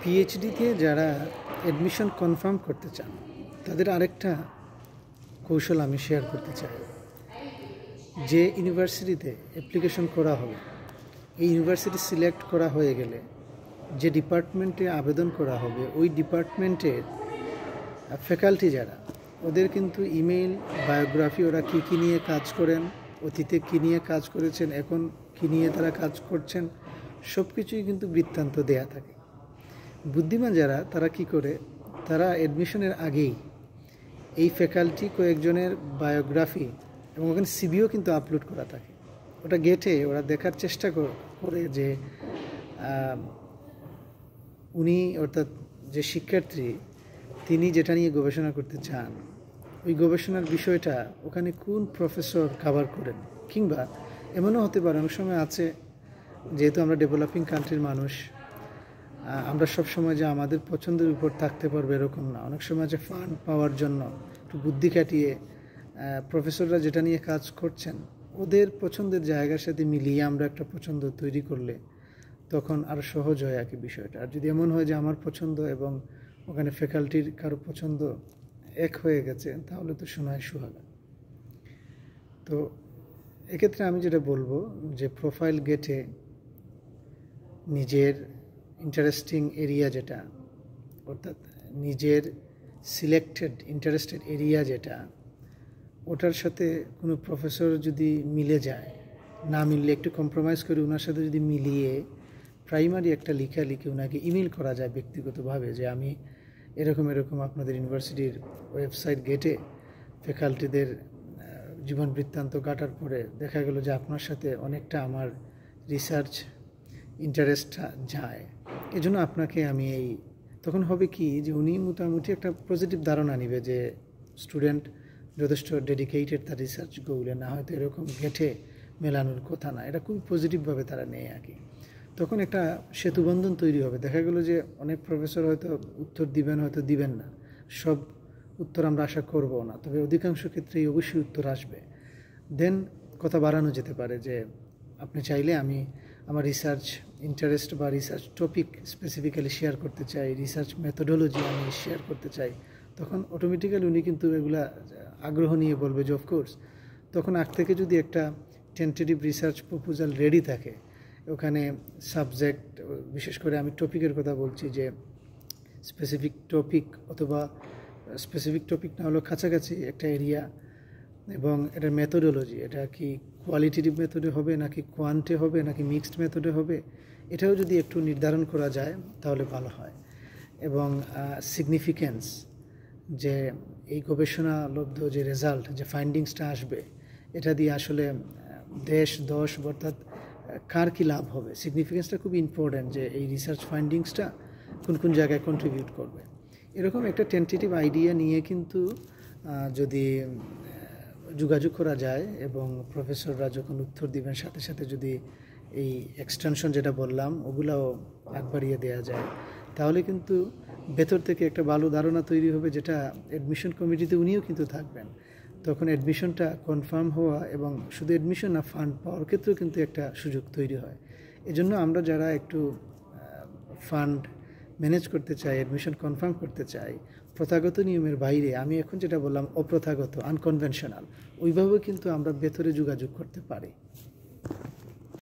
পিএইচডিতে যারা admission confirm করতে চান তাদের আরেকটা কৌশল আমি শেয়ার করতে চাই যে ইউনিভার্সিটিতে অ্যাপ্লিকেশন করা হবে এই ইউনিভার্সিটি সিলেক্ট করা হয়ে গেলে যে ডিপার্টমেন্টে আবেদন করা হবে ওই ডিপার্টমেন্টের ফ্যাকাল্টি যারা ওদের কিন্তু ইমেইল বায়োগ্রাফি ওরা কী কী নিয়ে কাজ করেন অতীতে কী নিয়ে কাজ করেছেন এখন কী নিয়ে তারা কাজ করছেন সব কিছুই কিন্তু বৃত্তান্ত দেয়া থাকে বুদ্ধিমান যারা তারা কি করে তারা অ্যাডমিশনের আগেই এই ফ্যাকাল্টি কয়েকজনের বায়োগ্রাফি এবং ওখানে সিবিও কিন্তু আপলোড করা থাকে ওটা গেটে ওরা দেখার চেষ্টা করে যে উনি অর্থাৎ যে শিক্ষার্থী তিনি যেটা নিয়ে গবেষণা করতে চান ওই গবেষণার বিষয়টা ওখানে কোন প্রফেসর কাভার করেন কিংবা এমনও হতে পারে অনেক সময় আছে যেহেতু আমরা ডেভেলপিং কান্ট্রির মানুষ আমরা সব সময় যে আমাদের পছন্দের উপর থাকতে পারবে এরকম না অনেক সময় যে ফান্ড পাওয়ার জন্য একটু বুদ্ধি কাটিয়ে প্রফেসররা যেটা নিয়ে কাজ করছেন ওদের পছন্দের জায়গার সাথে মিলিয়ে আমরা একটা পছন্দ তৈরি করলে তখন আর সহজ হয় আর কি বিষয়টা আর যদি এমন হয় যে আমার পছন্দ এবং ওখানে ফ্যাকাল্টির কারো পছন্দ এক হয়ে গেছে তাহলে তো শোনায় সুহাগা তো এক্ষেত্রে আমি যেটা বলবো যে প্রোফাইল গেটে নিজের ইন্টারেস্টিং এরিয়া যেটা অর্থাৎ নিজের সিলেক্টেড ইন্টারেস্টেড এরিয়া যেটা ওটার সাথে কোনো প্রফেসর যদি মিলে যায় না মিললে একটু কম্প্রোমাইজ করে ওনার সাথে যদি মিলিয়ে প্রাইমারি একটা লিখা লিখে ওনাকে ইমেল করা যায় ব্যক্তিগতভাবে যে আমি এরকম এরকম আপনাদের ইউনিভার্সিটির ওয়েবসাইট গেটে ফ্যাকাল্টিদের জীবন বৃত্তান্ত কাটার পরে দেখা গেল যে আপনার সাথে অনেকটা আমার রিসার্চ ইন্টারেস্ট যায় এজন্য আপনাকে আমি এই তখন হবে কি যে উনি মোটামুটি একটা পজিটিভ ধারণা নিবে যে স্টুডেন্ট যথেষ্ট ডেডিকেটেড তার রিসার্চ গৌলে না হয়তো এরকম গেটে মেলানোর কথা না এটা খুবই পজিটিভভাবে তারা নেয় আর কি তখন একটা সেতুবন্ধন তৈরি হবে দেখা গেলো যে অনেক প্রফেসর হয়তো উত্তর দিবেন হয়তো দিবেন না সব উত্তর আমরা আশা করব না তবে অধিকাংশ ক্ষেত্রেই অবশ্যই উত্তর আসবে দেন কথা বাড়ানো যেতে পারে যে আপনি চাইলে আমি আমার রিসার্চ ইন্টারেস্ট বা রিসার্চ টপিক স্পেসিফিক্যালি শেয়ার করতে চাই রিসার্চ মেথোডোলজি আমি শেয়ার করতে চাই তখন অটোমেটিক্যালি উনি কিন্তু এগুলা আগ্রহ নিয়ে বলবে যে অফকোর্স তখন আগ থেকে যদি একটা টেন্টেটিভ রিসার্চ প্রপোজাল রেডি থাকে ওখানে সাবজেক্ট বিশেষ করে আমি টপিকের কথা বলছি যে স্পেসিফিক টপিক অথবা স্পেসিফিক টপিক না হলেও কাছাকাছি একটা এরিয়া এবং এটার মেথোডোলজি এটা কি কোয়ালিটিভ মেথডে হবে নাকি কোয়ান্টে হবে নাকি মিক্সড মেথডে হবে এটাও যদি একটু নির্ধারণ করা যায় তাহলে ভালো হয় এবং সিগনিফিক্যান্স যে এই গবেষণা লব্ধ যে রেজাল্ট যে ফাইন্ডিংসটা আসবে এটা দিয়ে আসলে দেশ দশ অর্থাৎ কার কী লাভ হবে সিগনিফিকেন্সটা খুব ইম্পর্ট্যান্ট যে এই রিসার্চ ফাইন্ডিংসটা কোন কোন জায়গায় কন্ট্রিবিউট করবে এরকম একটা টেন্টেটিভ আইডিয়া নিয়ে কিন্তু যদি যোগাযোগ করা যায় এবং প্রফেসররা যখন উত্তর দিবেন সাথে সাথে যদি এই এক্সটেনশন যেটা বললাম ওগুলাও আগ বাড়িয়ে দেওয়া যায় তাহলে কিন্তু ভেতর থেকে একটা ভালো ধারণা তৈরি হবে যেটা অ্যাডমিশন কমিটিতে উনিও কিন্তু থাকবেন তখন অ্যাডমিশনটা কনফার্ম হওয়া এবং শুধু অ্যাডমিশন না ফান্ড পাওয়ার ক্ষেত্রেও কিন্তু একটা সুযোগ তৈরি হয় এজন্য আমরা যারা একটু ফান্ড ম্যানেজ করতে চাই অ্যাডমিশন কনফার্ম করতে চাই প্রথাগত নিয়মের বাইরে আমি এখন যেটা বললাম অপ্রথাগত আনকনভেনশনাল ওইভাবে কিন্তু আমরা ভেতরে যোগাযোগ করতে পারি